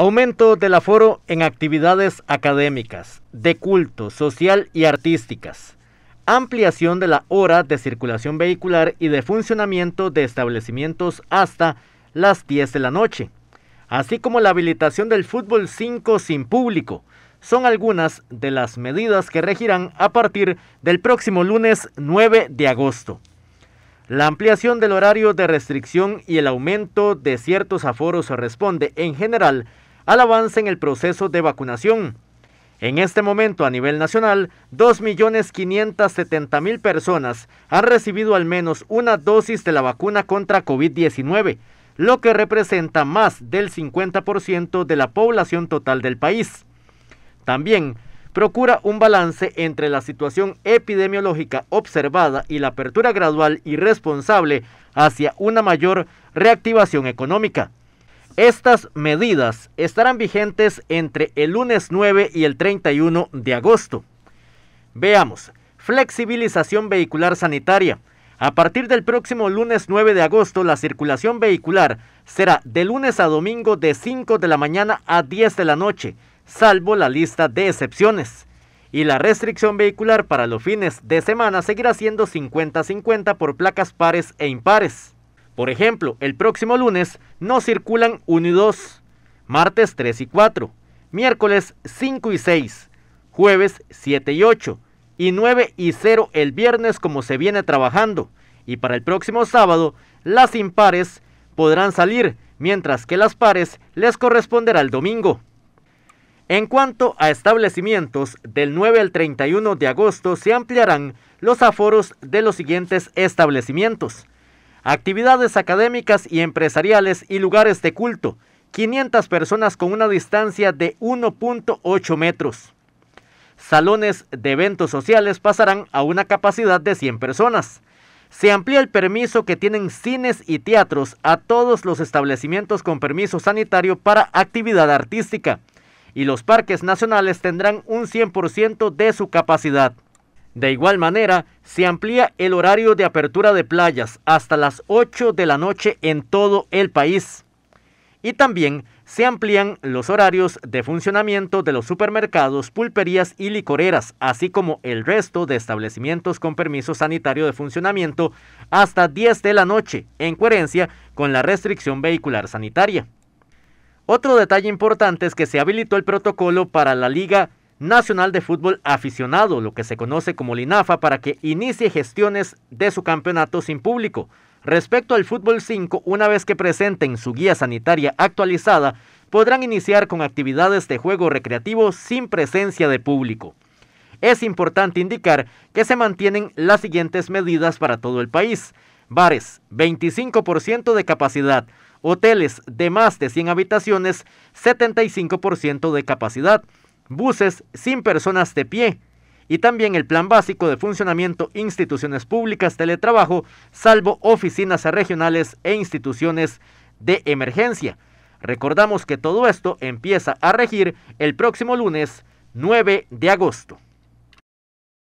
Aumento del aforo en actividades académicas, de culto, social y artísticas. Ampliación de la hora de circulación vehicular y de funcionamiento de establecimientos hasta las 10 de la noche, así como la habilitación del fútbol 5 sin público. Son algunas de las medidas que regirán a partir del próximo lunes 9 de agosto. La ampliación del horario de restricción y el aumento de ciertos aforos responde, en general, al avance en el proceso de vacunación. En este momento a nivel nacional, 2.570.000 personas han recibido al menos una dosis de la vacuna contra COVID-19, lo que representa más del 50% de la población total del país. También procura un balance entre la situación epidemiológica observada y la apertura gradual y responsable hacia una mayor reactivación económica. Estas medidas estarán vigentes entre el lunes 9 y el 31 de agosto. Veamos, flexibilización vehicular sanitaria. A partir del próximo lunes 9 de agosto, la circulación vehicular será de lunes a domingo de 5 de la mañana a 10 de la noche, salvo la lista de excepciones. Y la restricción vehicular para los fines de semana seguirá siendo 50-50 por placas pares e impares. Por ejemplo, el próximo lunes no circulan 1 y 2, martes 3 y 4, miércoles 5 y 6, jueves 7 y 8 y 9 y 0 el viernes como se viene trabajando. Y para el próximo sábado, las impares podrán salir, mientras que las pares les corresponderá el domingo. En cuanto a establecimientos, del 9 al 31 de agosto se ampliarán los aforos de los siguientes establecimientos actividades académicas y empresariales y lugares de culto, 500 personas con una distancia de 1.8 metros. Salones de eventos sociales pasarán a una capacidad de 100 personas. Se amplía el permiso que tienen cines y teatros a todos los establecimientos con permiso sanitario para actividad artística y los parques nacionales tendrán un 100% de su capacidad. De igual manera, se amplía el horario de apertura de playas hasta las 8 de la noche en todo el país. Y también se amplían los horarios de funcionamiento de los supermercados, pulperías y licoreras, así como el resto de establecimientos con permiso sanitario de funcionamiento hasta 10 de la noche, en coherencia con la restricción vehicular sanitaria. Otro detalle importante es que se habilitó el protocolo para la Liga Nacional de Fútbol Aficionado, lo que se conoce como Linafa, para que inicie gestiones de su campeonato sin público. Respecto al Fútbol 5, una vez que presenten su guía sanitaria actualizada, podrán iniciar con actividades de juego recreativo sin presencia de público. Es importante indicar que se mantienen las siguientes medidas para todo el país. Bares, 25% de capacidad. Hoteles de más de 100 habitaciones, 75% de capacidad buses sin personas de pie y también el plan básico de funcionamiento instituciones públicas teletrabajo, salvo oficinas regionales e instituciones de emergencia. Recordamos que todo esto empieza a regir el próximo lunes 9 de agosto.